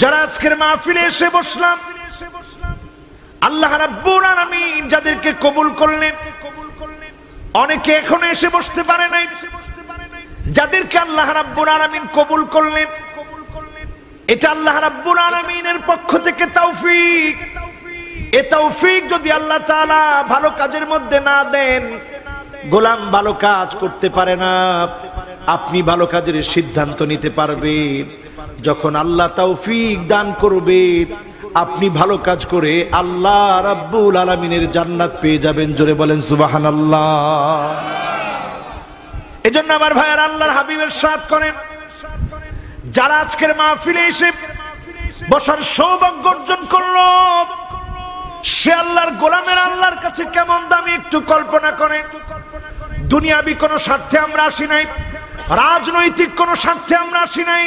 যারা আজকের মাহফিলে এসে বসলাম আল্লাহ যাদেরকে কবুল করলেন অনেকে এখনো এসে বসতে পারে নাই যাদেরকে আল্লাহ কবুল করলেন এটা আল্লাহ রাব্বুর আলামিনের পক্ষ থেকে তৌফিক এ তৌফিক যদি আল্লাহ তাআলা ভালো কাজের মধ্যে না দেন গোলাম ভালো কাজ করতে পারে না আপনি ভালো কাজের সিদ্ধান্ত নিতে পারবেন যখন আল্লাহ তৌফিক দান করবে আপনি ভালো কাজ করে আল্লাহ রাব্বুল আলমিনের জান্নাত পেয়ে যাবেন জোরে বলেন সুবাহান আল্লাহ এজন্য আমার ভাইয়ের আল্লাহর হাবিবের সাথ করেন যারা আজকের মাহফিলে এসে বসার সৌভাগ্য অর্জন করলো সে আল্লাহর গোলামের আল্লাহর কাছে কেমন দামি একটু কল্পনা করে দুনিয়াবি কোনো স্বার্থে আমরা আসি নাই রাজনৈতিক কোন স্বার্থে আমরা আসি নাই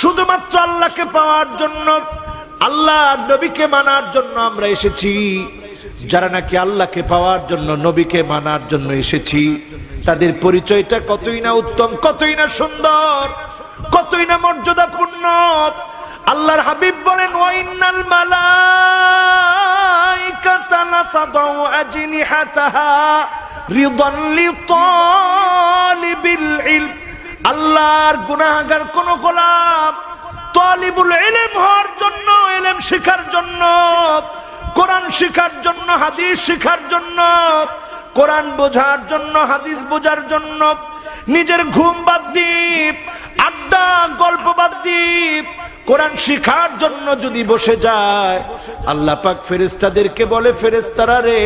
শুধুমাত্র আল্লাহকে পাওয়ার জন্য আল্লাহ নবীকে মানার জন্য আমরা এসেছি যারা নাকি আল্লাহকে পাওয়ার জন্য নবীকে মানার জন্য এসেছি তাদের পরিচয়টা কতই না উত্তম কতই না সুন্দর কতই না মর্যাদাপূর্ণ আল্লাহর হাবিব বলেন ওয়াইনাল মালাইকাতা লাতাদাউ আজনিহাতাহা আল্লাহর গুনাহগার কোন গোলাম তলিবুল এলেম হওয়ার জন্য এলেম শিখার জন্য কোরআন শিখার জন্য হাদিস শিখার জন্য কোরআন বোঝার জন্য হাদিস বোঝার জন্য নিজের ঘুম বাদ দ্বীপ আড্ডা গল্প কোরআন শিখার জন্য যদি বসে যায় আল্লাহ পাক ফেরেস্তাদেরকে বলে ফেরেস্তারা রে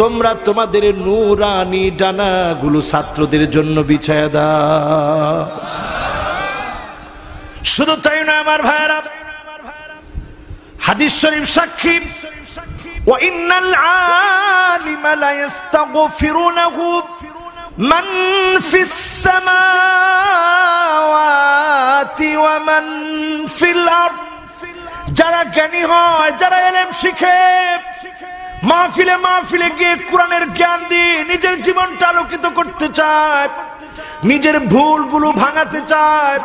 তোমরা তোমাদের নুরানি ডানাগুলো ছাত্রদের জন্য বিছায় দা শুধু তাই না আমার ভাইরা হাদিস শরীফ সাক্ষী وإن العالم لا يستغفر له من في السماوات ومن যারা জ্ঞানী হয় যারা এলেম শিখে মাহফিলে মাহফিলে গিয়ে কোরআনের জ্ঞান দিয়ে নিজের জীবনটা আলোকিত করতে চায় নিজের ভুলগুলো ভাঙাতে চায়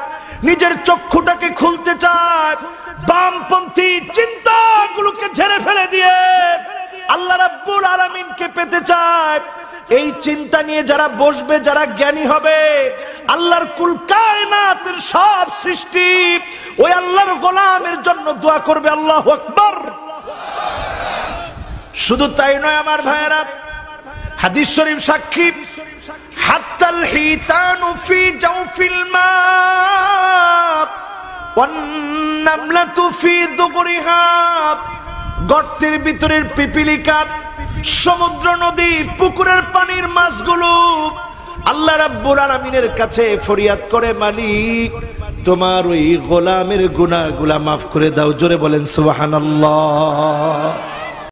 নিজের চক্ষুটাকে খুলতে চায় বামপন্থী চিন্তাগুলোকে ঝেড়ে ফেলে দিয়ে আল্লাহ রাব্বুল আলামিনকে পেতে চায় এই চিন্তা নিয়ে যারা বসবে যারা জ্ঞানী হবে আল্লাহর কুল কায়নাতের সব সৃষ্টি ওই আল্লাহর গোলামের জন্য দোয়া করবে আল্লাহ আকবর শুধু তাই নয় আমার ভাইয়েরা হাদিস শরীফ সাক্ষী হাত্তাল হিতানু ফি জাউফিল মা ওয়ান্নামলাতু ফি দুবরিহা গর্তের ভিতরের পিপিলিকা সমুদ্র নদী পুকুরের পানির মাছগুলো আল্লাহ রাব্বুল আলামিনের কাছে ফরিয়াদ করে মালিক তোমার ওই গোলামের গুনাগুলা মাফ করে দাও জোরে বলেন সুবহানাল্লাহ